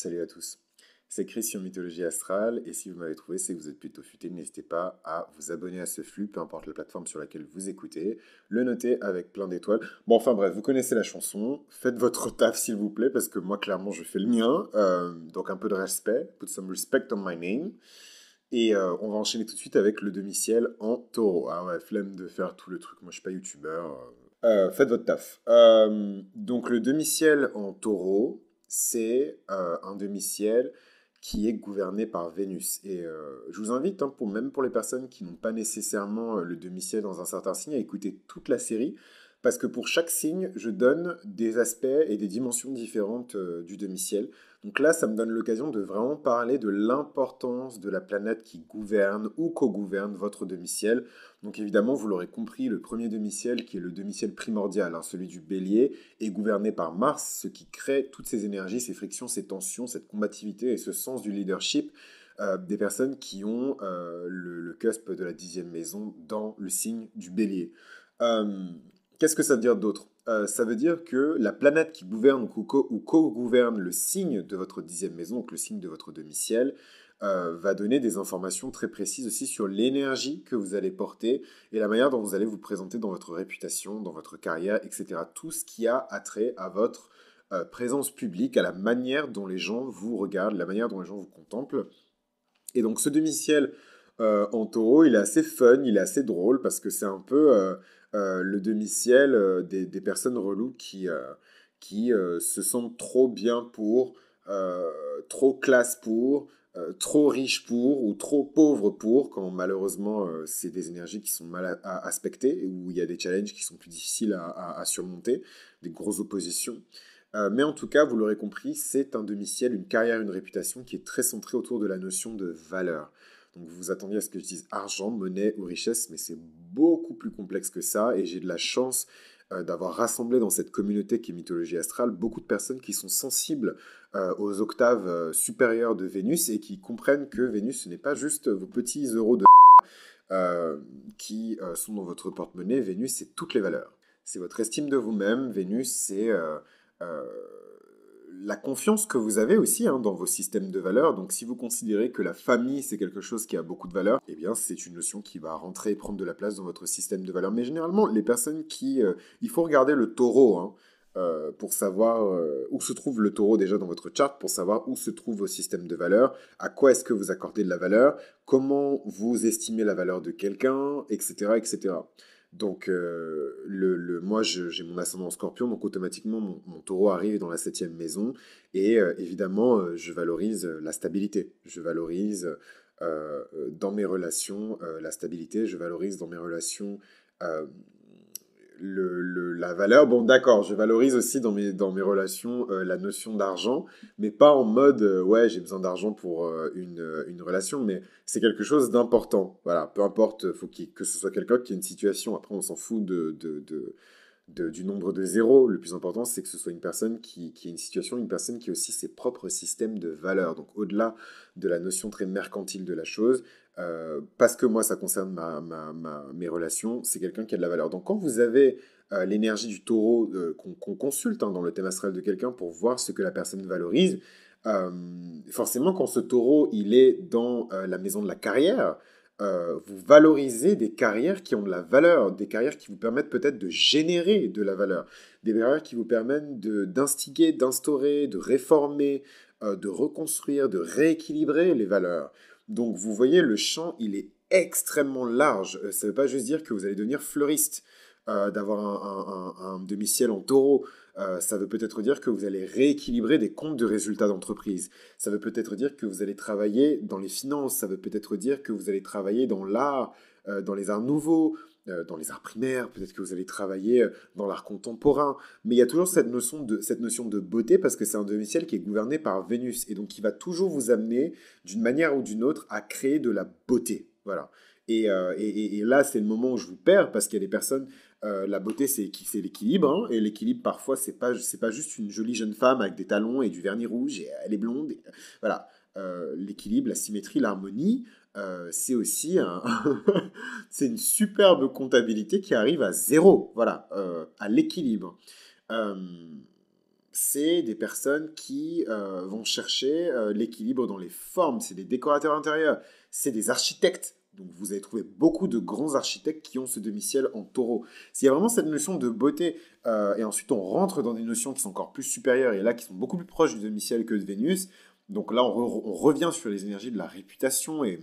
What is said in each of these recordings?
Salut à tous. C'est Chris sur Mythologie Astrale et si vous m'avez trouvé, c'est que vous êtes plutôt futé. N'hésitez pas à vous abonner à ce flux, peu importe la plateforme sur laquelle vous écoutez, le noter avec plein d'étoiles. Bon, enfin bref, vous connaissez la chanson. Faites votre taf s'il vous plaît, parce que moi clairement je fais le mien. Euh, donc un peu de respect. Put some respect on my name. Et euh, on va enchaîner tout de suite avec le demi-ciel en taureau. Ah ouais, flemme de faire tout le truc. Moi je suis pas youtubeur. Euh. faites votre taf. donc le demi-ciel en taureau, c'est euh, un demi-ciel qui est gouverné par Vénus. Et euh, je vous invite, hein, même pour les personnes qui n'ont pas nécessairement euh, le demi-ciel dans un certain signe, à écouter toute la série parce que pour chaque signe, je donne des aspects et des dimensions différentes euh, du demi-ciel. Donc là, ça me donne l'occasion de vraiment parler de l'importance de la planète qui gouverne ou co-gouverne votre demi-ciel. Donc évidemment, vous l'aurez compris, le premier demi-ciel, qui est le demi-ciel primordial, hein, celui du bélier, est gouverné par Mars, ce qui crée toutes ces énergies, ces frictions, ces tensions, cette combativité et ce sens du leadership. Euh, des personnes qui ont euh, le, le, cusp de la dixième maison dans le signe du bélier. Euh, Qu'est-ce que ça veut dire d'autre euh, Ça veut dire que la planète qui gouverne ou co-gouverne le signe de votre dixième maison, donc le signe de votre demi-ciel, euh, va donner des informations très précises aussi sur l'énergie que vous allez porter et la manière dont vous allez vous présenter dans votre réputation, dans votre carrière, etc. Tout ce qui a attrait à votre euh, présence publique, à la manière dont les gens vous regardent, la manière dont les gens vous contemplent. Et donc ce demi-ciel en taureau, il est assez fun, il est assez drôle parce que c'est un peu euh, le demi-ciel euh, des, personnes reloues qui, euh, se sentent trop bien pour, trop classe pour, trop riche pour ou trop pauvre pour, quand malheureusement c'est des énergies qui sont mal à aspectées, ou il y a des challenges qui sont plus difficiles à, surmonter, des grosses oppositions. mais en tout cas, vous l'aurez compris, c'est un demi-ciel, une carrière, une réputation qui est très centrée autour de la notion de valeur. Donc vous vous attendiez à ce que je dise argent, monnaie ou richesse, mais c'est beaucoup plus complexe que ça et j'ai de la chance euh, d'avoir rassemblé dans cette communauté qui est mythologie astrale beaucoup de personnes qui sont sensibles euh, aux octaves euh, supérieures de Vénus et qui comprennent que Vénus ce n'est pas juste vos petits euros de qui sont dans votre porte-monnaie. Vénus c'est toutes les valeurs. C'est votre estime de vous-même. Vénus c'est la confiance que vous avez aussi hein, dans vos systèmes de valeurs. Donc si vous considérez que la famille c'est quelque chose qui a beaucoup de valeur, eh bien c'est une notion qui va rentrer et prendre de la place dans votre système de valeurs. Mais généralement, les personnes qui... Euh, il faut regarder le taureau. Hein, euh, pour savoir euh, où se trouve le taureau déjà dans votre charte, pour savoir où se trouve vos systèmes de valeurs, à quoi est-ce que vous accordez de la valeur, comment vous estimez la valeur de quelqu'un, etc., etc. Donc, euh, le, le, moi, j'ai mon ascendant scorpion, donc automatiquement, mon, taureau arrive dans la septième maison. Et euh, évidemment, euh, je valorise la stabilité. Je valorise dans mes relations la stabilité. Je valorise dans mes relations la valeur, bon d'accord, je valorise aussi dans mes, dans mes relations euh, la notion d'argent, mais pas en mode euh, ouais j'ai besoin d'argent pour euh, une, relation, mais c'est quelque chose d'important. Voilà, peu importe, faut que ce soit quelqu'un qui a une situation, après on s'en fout de, du nombre de zéros. Le plus important, c'est que ce soit une personne qui, qui ait une situation, une personne qui a aussi ses propres systèmes de valeurs. Donc au-delà de la notion très mercantile de la chose, euh, parce que moi, ça concerne mes relations, c'est quelqu'un qui a de la valeur. Donc quand vous avez euh, l'énergie du taureau euh, qu'on consulte hein, dans le thème astral de quelqu'un pour voir ce que la personne valorise, forcément, quand ce taureau, il est dans la maison de la carrière, euh, vous valorisez des carrières qui ont de la valeur, des carrières qui vous permettent peut-être de générer de la valeur, des carrières qui vous permettent d'instiguer, d'instaurer, de réformer, euh, de reconstruire, de rééquilibrer les valeurs. Donc vous voyez, le champ, il est extrêmement large. Euh, ça ne veut pas juste dire que vous allez devenir fleuriste. Euh, d'avoir un, un, demi-ciel en taureau. Euh, ça veut peut-être dire que vous allez rééquilibrer des comptes de résultats d'entreprise. Ça veut peut-être dire que vous allez travailler dans les finances. Ça veut peut-être dire que vous allez travailler dans l'art, euh, dans les arts nouveaux, dans les arts primaires, peut-être que vous allez travailler dans l'art contemporain, mais il y a toujours cette notion de, cette notion de beauté parce que c'est un demi-ciel qui est gouverné par Vénus et donc qui va toujours vous amener d'une manière ou d'une autre à créer de la beauté. Voilà. Et, et, et là, c'est le moment où je vous perds parce qu'il y a des personnes euh, la beauté, c'est l'équilibre. Hein. et l'équilibre, parfois, c'est pas, pas juste une jolie jeune femme avec des talons et du vernis rouge et elle est blonde. voilà. Euh, l'équilibre, la symétrie, l'harmonie, euh, c'est aussi c'est une superbe comptabilité qui arrive à zéro, voilà, à l'équilibre. c'est des personnes qui vont chercher l'équilibre dans les formes, c'est des décorateurs intérieurs, c'est des architectes, donc vous avez trouvé beaucoup de grands architectes qui ont ce domicile en taureau. S'il y a vraiment cette notion de beauté, euh, et ensuite on rentre dans des notions qui sont encore plus supérieures et là qui sont beaucoup plus proches du demi que de Vénus, donc là on, on, revient sur les énergies de la réputation et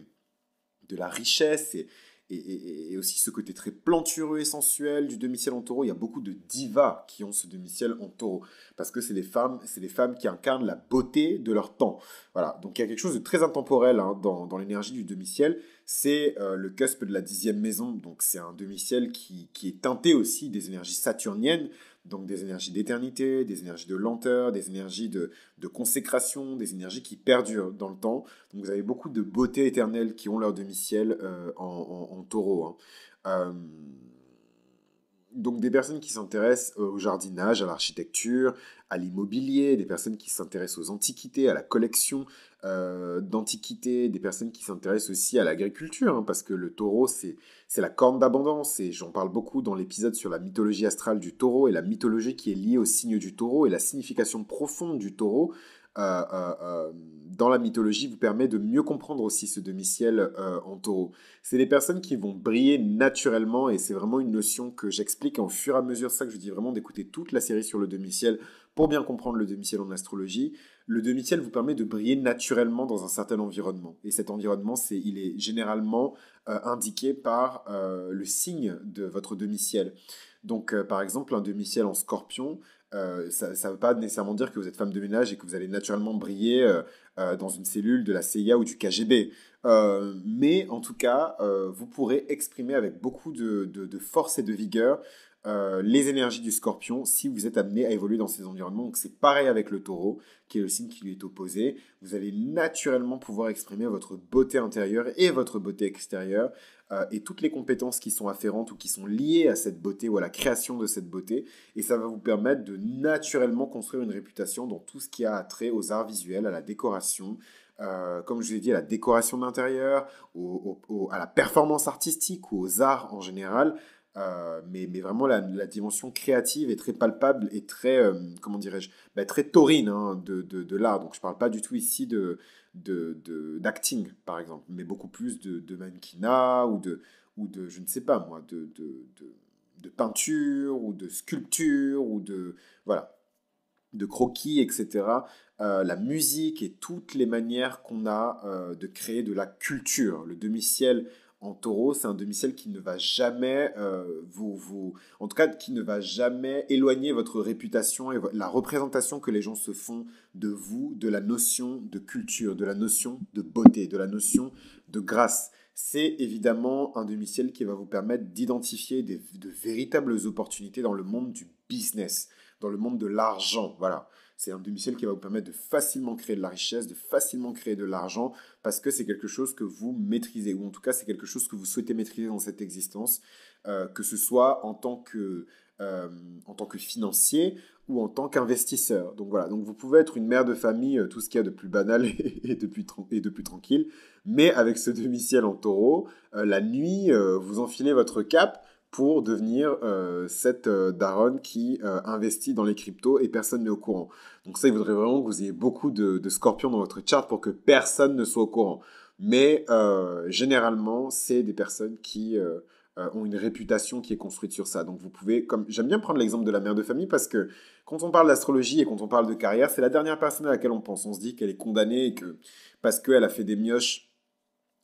de la richesse et, et, aussi ce côté très plantureux et sensuel du demi-ciel en taureau. Il y a beaucoup de divas qui ont ce demi-ciel en taureau parce que c'est les femmes, c'est les femmes qui incarnent la beauté de leur temps. Voilà, donc il y a quelque chose de très intemporel hein, dans, l'énergie du demi-ciel. C'est euh, le cusp de la dixième maison, donc c'est un demi-ciel qui est teinté aussi des énergies saturniennes donc des énergies d'éternité, des énergies de lenteur, des énergies de, consécration, des énergies qui perdurent dans le temps. Donc vous avez beaucoup de beautés éternelles qui ont leur demi-ciel euh, en, taureau. Hein. Euh, donc des personnes qui s'intéressent au jardinage, à l'architecture, à l'immobilier, des personnes qui s'intéressent aux antiquités, à la collection euh, d'antiquités, des personnes qui s'intéressent aussi à l'agriculture, hein, parce que le taureau, c'est la corne d'abondance, et j'en parle beaucoup dans l'épisode sur la mythologie astrale du taureau, et la mythologie qui est liée au signe du taureau, et la signification profonde du taureau. Euh, euh, dans la mythologie vous permet de mieux comprendre aussi ce demi-ciel en taureau. C'est des personnes qui vont briller naturellement et c'est vraiment une notion que j'explique en fur et à mesure. ça que je dis vraiment d'écouter toute la série sur le demi-ciel pour bien comprendre le demi-ciel en astrologie, le demi-ciel vous permet de briller naturellement dans un certain environnement. Et cet environnement, c'est, il est généralement euh, indiqué par euh, le signe de votre demi-ciel. Donc, euh, par exemple, un demi-ciel en scorpion, ça ne veut pas nécessairement dire que vous êtes femme de ménage et que vous allez naturellement briller dans une cellule de la CIA ou du KGB. mais en tout cas, vous pourrez exprimer avec beaucoup de force et de vigueur euh, les énergies du scorpion si vous êtes amené à évoluer dans ces environnements. Donc c'est pareil avec le taureau, qui est le signe qui lui est opposé. Vous allez naturellement pouvoir exprimer votre beauté intérieure et votre beauté extérieure, euh, et toutes les compétences qui sont afférentes ou qui sont liées à cette beauté ou à la création de cette beauté. Et ça va vous permettre de naturellement construire une réputation dans tout ce qui a trait aux arts visuels, à la décoration, euh, comme je vous ai dit, à la décoration d'intérieur, à la performance artistique ou aux arts en général, euh, mais, mais, vraiment, la, dimension créative est très palpable et très, euh, comment dirais-je, bah, très taurine hein, de, de, de l'art. Donc, je ne parle pas du tout ici de, d'acting, par exemple, mais beaucoup plus de, mannequinat ou de, ou de, je ne sais pas moi, de, de peinture ou de sculpture ou de, voilà, de croquis, etc. Euh, la musique et toutes les manières qu'on a de créer de la culture. Le demi-ciel en taureau, c'est un demi qui ne va jamais euh, vous, En tout cas, qui ne va jamais éloigner votre réputation et la représentation que les gens se font de vous, de la notion de culture, de la notion de beauté, de la notion de grâce. C'est évidemment un demi qui va vous permettre d'identifier de véritables opportunités dans le monde du business, dans le monde de l'argent. Voilà. C'est un domicile qui va vous permettre de facilement créer de la richesse, de facilement créer de l'argent, parce que c'est quelque chose que vous maîtrisez, ou en tout cas c'est quelque chose que vous souhaitez maîtriser dans cette existence, euh, que ce soit en tant que... Euh, en tant que financier ou en tant qu'investisseur. Donc voilà, donc vous pouvez être une mère de famille, euh, tout ce qu'il y a de plus banal et de plus, et de tranquille, mais avec ce domicile en taureau, la nuit, vous enfilez votre cape pour devenir euh, cette euh, daronne qui euh, investit dans les cryptos et personne n'est au courant. Donc ça, il voudrait vraiment que vous ayez beaucoup de, de scorpions dans votre charte pour que personne ne soit au courant. Mais généralement, c'est des personnes qui ont une réputation qui est construite sur ça. Donc vous pouvez, comme j'aime bien prendre l'exemple de la mère de famille parce que quand on parle d'astrologie et quand on parle de carrière, c'est la dernière personne à laquelle on pense. On se dit qu'elle est condamnée et que parce qu'elle a fait des mioches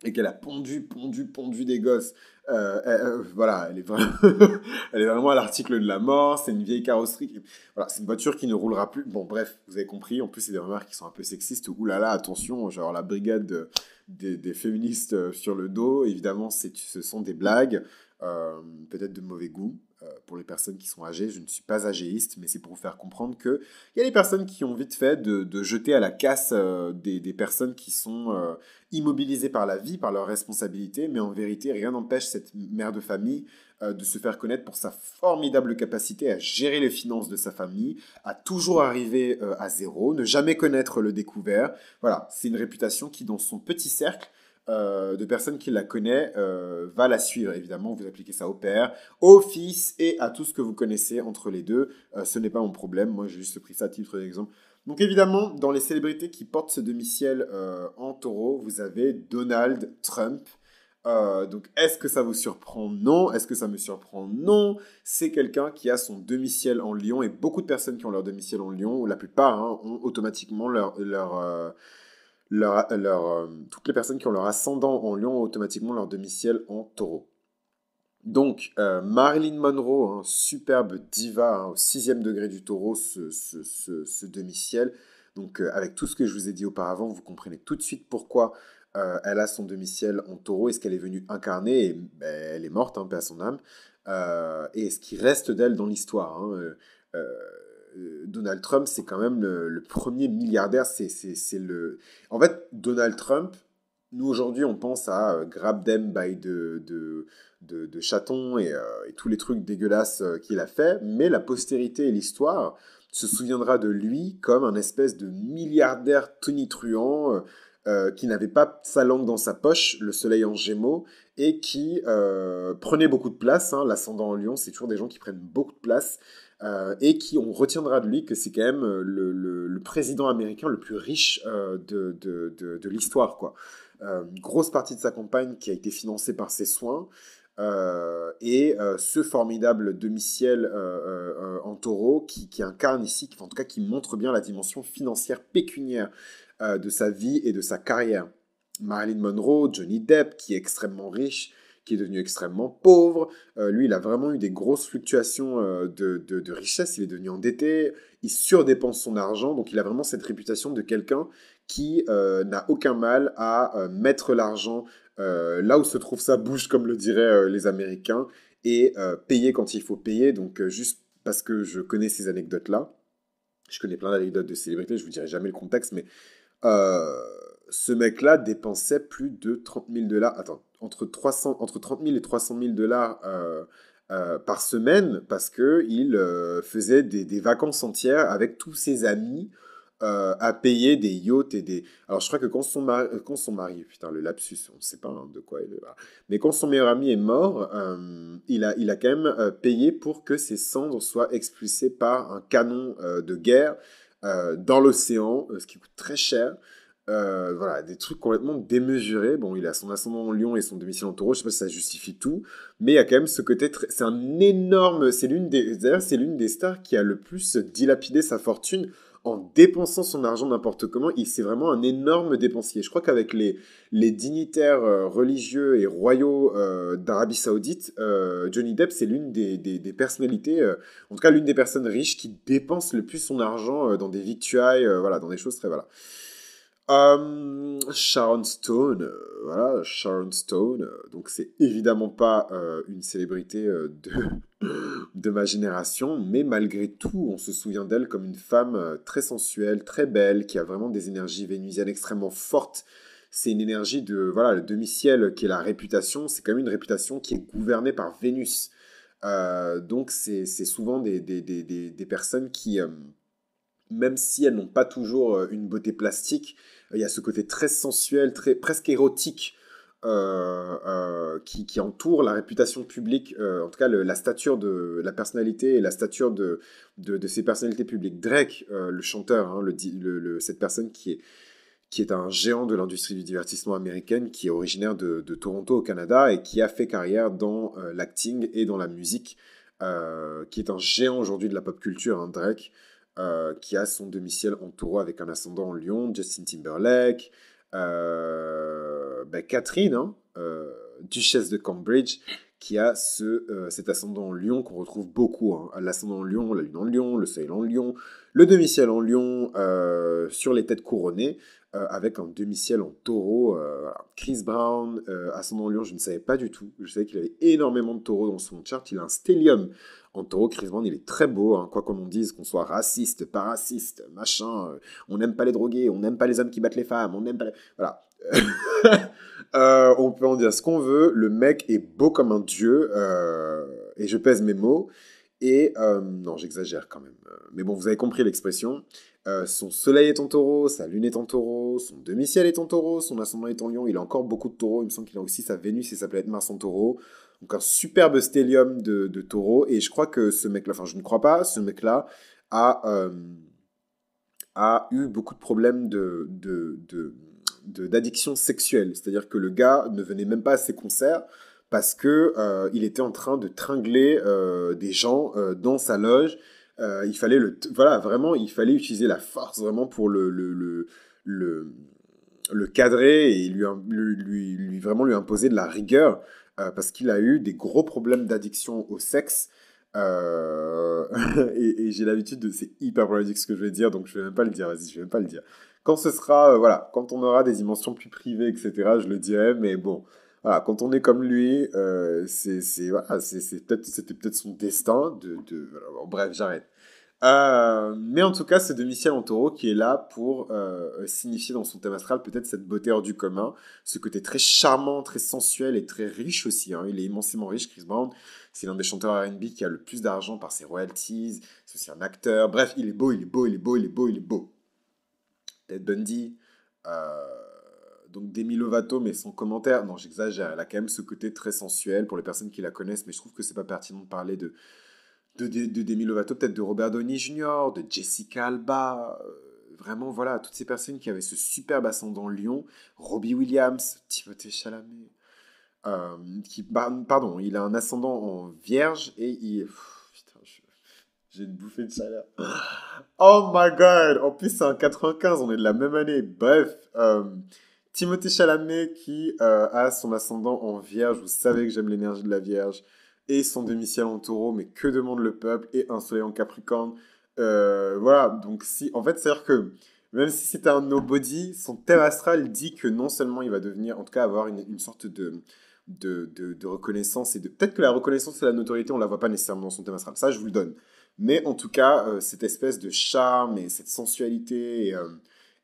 et qu'elle a pondu, pondu, pondu des gosses. Euh, euh, voilà, elle est, vraiment, elle est vraiment à l'article de la mort, c'est une vieille carrosserie. voilà, c'est une voiture qui ne roulera plus. Bon, bref, vous avez compris. En plus, c'est des remarques qui sont un peu sexistes. Ouh là là, attention, genre la brigade des, féministes euh, sur le dos, évidemment, ce sont des blagues, peut-être de mauvais goût. Euh, pour les personnes qui sont âgées, je ne suis pas âgéiste, mais c'est pour vous faire comprendre qu'il y a des personnes qui ont vite fait de, jeter à la casse euh, des, personnes qui sont euh, immobilisées par la vie, par leurs responsabilités, mais en vérité, rien n'empêche cette mère de famille de se faire connaître pour sa formidable capacité à gérer les finances de sa famille, à toujours arriver à zéro, ne jamais connaître le découvert. Voilà, c'est une réputation qui, dans son petit cercle, euh, de personnes qui la connaît euh, va la suivre. Évidemment, vous appliquez ça au père, au fils et à tout ce que vous connaissez entre les deux. Euh, ce n'est pas mon problème. Moi, j'ai juste pris ça titre d'exemple. Donc évidemment, dans les célébrités qui portent ce demi en taureau, vous avez Donald Trump. donc est-ce que ça vous surprend Non. Est-ce que ça me surprend Non. C'est quelqu'un qui a son domicile ciel en lion et beaucoup de personnes qui ont leur domicile ciel en lion, la plupart, hein, ont automatiquement leur... leur leur, euh, toutes les personnes qui ont leur ascendant en lion ont automatiquement leur demi-ciel en taureau. Donc, euh, Marilyn Monroe, hein, superbe diva hein, au sixième degré du taureau, ce, ce, ce, demi-ciel. Donc, euh, avec tout ce que je vous ai dit auparavant, vous comprenez tout de suite pourquoi elle a son demi-ciel en taureau est ce qu'elle est venue incarner. Et, ben, elle est morte, un hein, paix à son âme. et ce qui reste d'elle dans l'histoire. Euh, Donald Trump, c'est quand même le, premier milliardaire. C'est, le... En fait, Donald Trump, nous aujourd'hui, on pense à euh, grab them by de, de, chatons euh, et, tous les trucs dégueulasses qu'il a fait, mais la postérité et l'histoire se souviendra de lui comme un espèce de milliardaire tonitruant qui n'avait pas sa langue dans sa poche, le soleil en gémeaux, et qui prenait beaucoup de place. Hein. L'ascendant en lion, c'est toujours des gens qui prennent beaucoup de place. Euh, et qui on retiendra de lui que c'est quand même euh, le, président américain le plus riche euh, de, l'histoire. une grosse partie de sa campagne qui a été financée par ses soins. et ce formidable domicile en taureau qui, incarne ici, en tout cas qui montre bien la dimension financière pécuniaire de sa vie et de sa carrière. Marilyn Monroe, Johnny Depp, qui est extrêmement riche, qui est devenu extrêmement pauvre. Euh, lui, il a vraiment eu des grosses fluctuations euh, de, richesse. Il est devenu endetté. Il surdépense son argent. Donc, il a vraiment cette réputation de quelqu'un qui euh, n'a aucun mal à mettre l'argent là où se trouve sa bouche, comme le diraient les Américains, et payer quand il faut payer. Donc, juste parce que je connais ces anecdotes-là. Je connais plein d'anecdotes de célébrités, je vous dirai jamais le contexte, mais ce mec-là dépensait plus de 30 000 dollars. Attends, entre, 300, entre 30 000 et 300 000 dollars euh, euh, par semaine parce qu'il il euh, faisait des, des, vacances entières avec tous ses amis à payer des yachts et des... Alors je crois que quand son mari, quand son mari putain le lapsus, on ne sait pas hein, de quoi il est là. mais quand son meilleur ami est mort, il, a, il a quand même payé pour que ses cendres soient expulsées par un canon de guerre dans l'océan, ce qui coûte très cher. Euh, voilà, des trucs complètement démesurés. Bon, il a son ascendant en Lyon et son domicile en Taureau, je sais pas si ça justifie tout, mais il y a quand même ce côté très... c'est un énorme, c'est l'une des c'est l'une des stars qui a le plus dilapidé sa fortune en dépensant son argent n'importe comment, il c'est vraiment un énorme dépensier. Je crois qu'avec les, les dignitaires euh, religieux et royaux euh, d'Arabie Saoudite, Johnny Depp c'est l'une des, personnalités, en tout cas l'une des personnes riches qui dépensent le plus son argent dans des victuailles, voilà, dans des choses très voilà. Euh, Sharon Stone, euh, voilà, Sharon Stone, euh, donc c'est évidemment pas une célébrité de, de ma génération, mais malgré tout, on se souvient d'elle comme une femme très sensuelle, très belle, qui a vraiment des énergies vénusiennes extrêmement fortes. C'est une énergie de, voilà, le demi-ciel qui est la réputation, c'est quand même une réputation qui est gouvernée par Vénus. donc c'est souvent des, des, des, des, personnes qui, même si elles n'ont pas toujours une beauté plastique, euh, il y a ce côté très sensuel, très, presque érotique euh, euh, qui, entoure la réputation publique, en tout cas la stature de la personnalité et la stature de, de, ces personnalités publiques. Drake, le chanteur, hein, cette personne qui est, un géant de l'industrie du divertissement américaine, qui est originaire de, Toronto au Canada et qui a fait carrière dans l'acting et dans la musique, qui est un géant aujourd'hui de la pop culture, hein, Drake. Euh, qui a son domicile en taureau avec un ascendant en lion, Justin Timberlake, euh, ben, Catherine, hein, euh, duchesse de Cambridge, qui a ce, cet ascendant en lion qu'on retrouve beaucoup. Hein. L'ascendant en lion, la lune en lion, le soleil en lion, le demi-ciel en lion sur les têtes couronnées. avec un demi-ciel en taureau. Chris Brown, ascendant ascendant lion, je ne savais pas du tout. Je savais qu'il avait énormément de taureaux dans son chart. Il a un stellium en taureau, Chris Brown, il est très beau, hein. quoi qu'on en dise, qu'on soit raciste, pas raciste, machin, euh, on n'aime pas les drogués, on n'aime pas les hommes qui battent les femmes, on n'aime pas Voilà. Euh, on peut en dire ce qu'on veut, le mec est beau comme un dieu, euh, et je pèse mes mots, et... non, j'exagère quand même, mais bon, vous avez compris l'expression. son soleil est en taureau, sa lune est en taureau, son demi-ciel est en taureau, son ascendant est en lion, il a encore beaucoup de taureaux, il me semble qu'il a aussi sa Vénus et sa planète Mars en taureau. Donc un superbe stélium de, taureau. Et je crois que ce mec-là, enfin je ne crois pas, ce mec-là a, euh, a eu beaucoup de problèmes de, d'addiction sexuelle. C'est-à-dire que le gars ne venait même pas à ses concerts parce que euh, il était en train de tringler euh, des gens dans sa loge. il fallait le voilà vraiment il fallait utiliser la force vraiment pour le le, le, le cadrer et lui, lui, lui, vraiment lui imposer de la rigueur euh, parce qu'il a eu des gros problèmes d'addiction au sexe. Euh, et, j'ai l'habitude de. C'est hyper problématique ce que je vais dire, donc je vais même pas le dire. Vas-y, je vais même pas le dire. Quand ce sera. Euh, voilà, quand on aura des dimensions plus privées, etc., je le dirai, mais bon. Voilà, quand on est comme lui, c'est, c'est, voilà, c'est, c'est peut-être, c'était peut-être son destin de. de... bref, j'arrête. Euh, mais en tout cas, c'est demi en taureau qui est là pour euh, signifier dans son thème astral peut-être cette beauté hors du commun, ce côté très charmant, très sensuel et très riche aussi. Hein. Il est immensément riche, Chris Brown. C'est l'un des chanteurs RB qui a le plus d'argent par ses royalties. C'est aussi un acteur. Bref, il est beau, il est beau, il est beau, il est beau, il est beau. Ted Bundy. Euh, donc Demi Lovato, mais sans commentaire. Non, j'exagère. Elle a quand même ce côté très sensuel pour les personnes qui la connaissent, mais je trouve que c'est pas pertinent de parler de de, Demi Lovato, peut-être de Robert Downey Jr., de Jessica Alba, euh, vraiment, voilà, toutes ces personnes qui avaient ce superbe ascendant Lion Robbie Williams, Timothée Chalamet, euh, qui, bah, pardon, il a un ascendant en vierge et il... putain, j'ai une bouffée de chaleur. Oh my god! En plus, c'est en 95, on est de la même année. Bref, euh, Timothée Chalamet qui euh, a son ascendant en vierge, vous savez que j'aime l'énergie de la vierge et son domicile en taureau, mais que demande le peuple et un soleil en capricorne. Euh, voilà, donc si, en fait, c'est-à-dire que même si c'est un nobody, son thème astral dit que non seulement il va devenir, en tout cas avoir une, sorte de, reconnaissance, et de peut-être que la reconnaissance et la notoriété, on ne la voit pas nécessairement dans son thème astral, ça je vous le donne. Mais en tout cas, euh, cette espèce de charme et cette sensualité et, euh,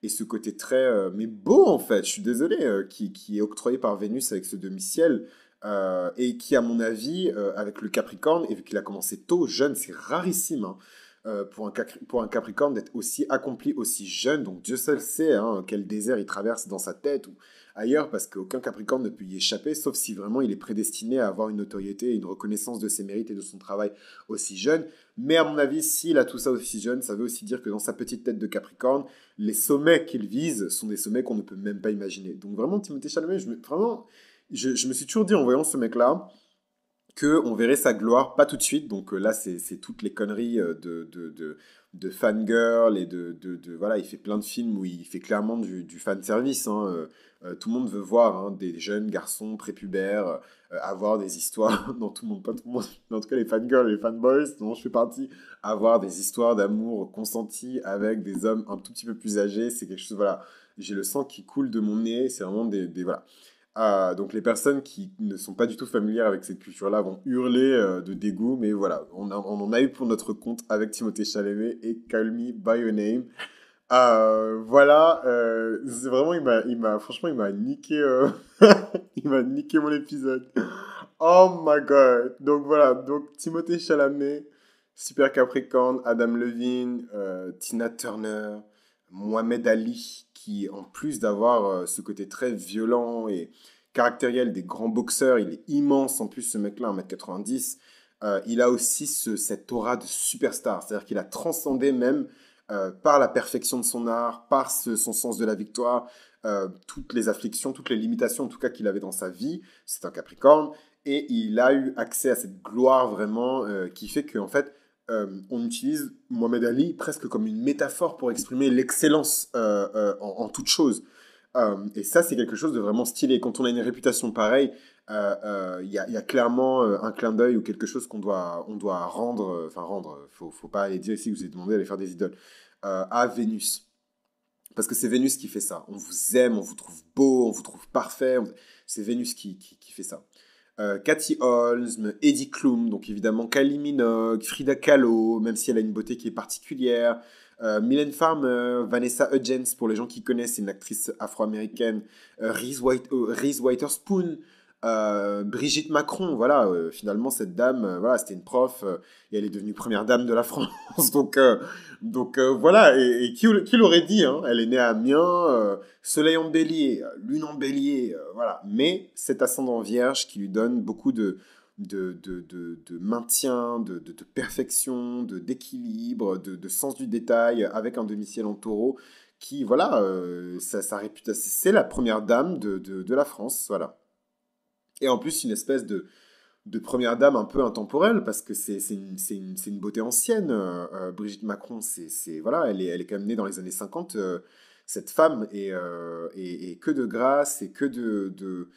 ce côté très, mais beau en fait, je suis désolé, qui, qui, est octroyé par Vénus avec ce demi euh, et qui, à mon avis, euh, avec le Capricorne, et vu qu'il a commencé tôt, jeune, c'est rarissime hein, euh, pour, un, pour, un, Capricorne d'être aussi accompli, aussi jeune. Donc Dieu seul sait hein, quel désert il traverse dans sa tête ou ailleurs, parce qu'aucun Capricorne ne peut y échapper, sauf si vraiment il est prédestiné à avoir une notoriété et une reconnaissance de ses mérites et de son travail aussi jeune. Mais à mon avis, s'il a tout ça aussi jeune, ça veut aussi dire que dans sa petite tête de Capricorne, les sommets qu'il vise sont des sommets qu'on ne peut même pas imaginer. Donc vraiment, Timothée Chalamet, je me... vraiment je, me suis toujours dit en voyant ce mec-là que on verrait sa gloire, pas tout de suite. Donc euh, là, c'est toutes les conneries euh, de, de, de, fangirl et de, Voilà, il fait plein de films où il fait clairement du, du fanservice. Hein, euh, tout le monde veut voir hein, des jeunes garçons prépubères avoir des histoires. non, tout le monde, pas tout le monde. Mais en tout cas, les fangirls, les fanboys, dont je fais partie, avoir des histoires d'amour consenties avec des hommes un tout petit peu plus âgés. C'est quelque chose. Voilà, j'ai le sang qui coule de mon nez. C'est vraiment des, des voilà. Euh, donc les personnes qui ne sont pas du tout familières avec cette culture-là vont hurler euh, de dégoût, mais voilà, on, en a eu pour notre compte avec Timothée Chalamet et Call Me By Your Name. Euh, voilà, c'est vraiment, il il m'a, franchement, il m'a niqué, il m'a niqué mon épisode. Oh my god. Donc voilà, donc Timothée Chalamet, Super Capricorne, Adam Levine, Tina Turner, Mohamed Ali, qui, en plus d'avoir euh, ce côté très violent et caractériel des grands boxeurs, il est immense. En plus, ce mec-là, 1m90, euh, il a aussi cette aura de superstar. C'est-à-dire qu'il a transcendé même euh, par la perfection de son art, par son sens de la victoire, toutes les afflictions, toutes les limitations, en tout cas, qu'il avait dans sa vie. C'est un Capricorne. Et il a eu accès à cette gloire vraiment qui fait qu'en fait, euh, on utilise Mohamed Ali presque comme une métaphore pour exprimer l'excellence euh, euh, en, toute chose. et ça, c'est quelque chose de vraiment stylé. Quand on a une réputation pareille, il y, a clairement un clin d'œil ou quelque chose qu'on doit, on doit rendre. Enfin, rendre, faut, faut pas aller dire ici que vous avez demandé d'aller faire des idoles. à Vénus. Parce que c'est Vénus qui fait ça. On vous aime, on vous trouve beau, on vous trouve parfait. C'est Vénus qui fait ça euh, Cathy Holmes, Eddie Klum, donc évidemment Kylie Minogue, Frida Kahlo, même si elle a une beauté qui est particulière, euh, Mylène Farmer, Vanessa Hudgens, pour les gens qui connaissent, c'est une actrice afro-américaine, euh, Reese, White, euh, Reese Witherspoon, euh, Brigitte Macron, voilà, euh, finalement cette dame, euh, voilà, c'était une prof et elle est devenue première dame de la France. donc, donc voilà, et, qui, l'aurait dit hein? Elle est née à Amiens, soleil en Bélier, lune en Bélier, voilà. Mais cet ascendant vierge qui lui donne beaucoup de de, de, de, de maintien, de, perfection, d'équilibre, de, sens du détail, avec un demi-ciel en taureau, qui, voilà, sa, réputation, c'est la première dame de la France, voilà. Et en plus, une espèce de, de première dame un peu intemporelle, parce que c'est une, une, beauté ancienne. Euh, euh, Brigitte Macron, c'est voilà, elle est, elle est quand même née dans les années 50. Euh, cette femme est, que de grâce et que de, de,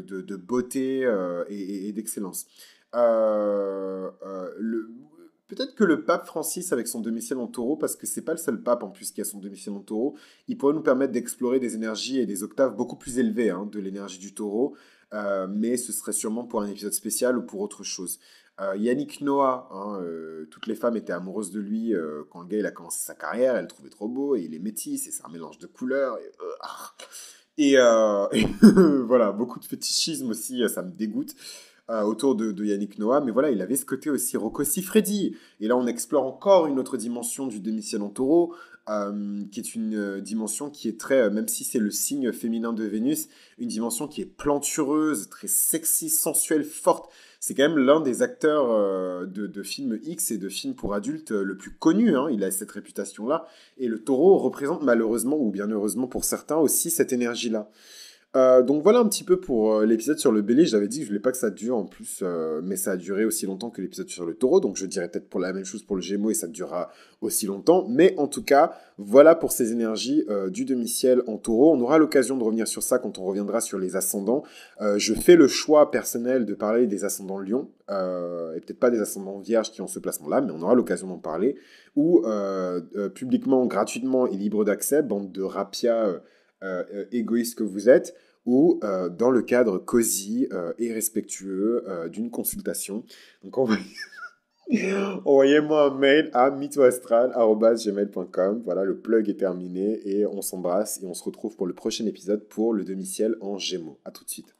de, beauté et, d'excellence. Peut-être que le pape Francis, avec son domicile en taureau, parce que c'est pas le seul pape en plus qui a son domicile en taureau, il pourrait nous permettre d'explorer des énergies et des octaves beaucoup plus élevées hein, de l'énergie du taureau, euh, mais ce serait sûrement pour un épisode spécial ou pour autre chose. Euh, Yannick Noah, hein, euh, toutes les femmes étaient amoureuses de lui quand le gars il a commencé sa carrière, elle le trouvait trop beau, et il est métis, et c'est un mélange de couleurs. Et, ah. voilà, beaucoup de fétichisme aussi, ça me dégoûte. autour de, Yannick Noah, mais voilà, il avait ce côté aussi Rocco Freddy Et là, on explore encore une autre dimension du demi-ciel en taureau, euh, qui est une euh, dimension qui est très, euh, même si c'est le signe féminin de Vénus, une dimension qui est plantureuse, très sexy, sensuelle, forte. C'est quand même l'un des acteurs de, films X et de films pour adultes le plus connu. Hein. il a cette réputation-là. Et le taureau représente malheureusement, ou bien heureusement pour certains aussi, cette énergie-là. Euh, donc voilà un petit peu pour euh, l'épisode sur le bélier. J'avais dit que je voulais pas que ça dure en plus, euh, mais ça a duré aussi longtemps que l'épisode sur le taureau. Donc je dirais peut-être pour la même chose pour le gémeau et ça durera aussi longtemps. Mais en tout cas, voilà pour ces énergies du demi-ciel en taureau. On aura l'occasion de revenir sur ça quand on reviendra sur les ascendants. je fais le choix personnel de parler des ascendants lion et peut-être pas des ascendants vierges qui ont ce placement-là, mais on aura l'occasion d'en parler. Ou publiquement, gratuitement et libre d'accès, bande de rapia euh, euh, égoïste que vous êtes, ou euh, dans le cadre cosy et respectueux d'une consultation. Donc envoyez-moi un mail à mythoastral.com. Voilà, le plug est terminé et on s'embrasse et on se retrouve pour le prochain épisode pour le demi-ciel en gémeaux. À tout de suite.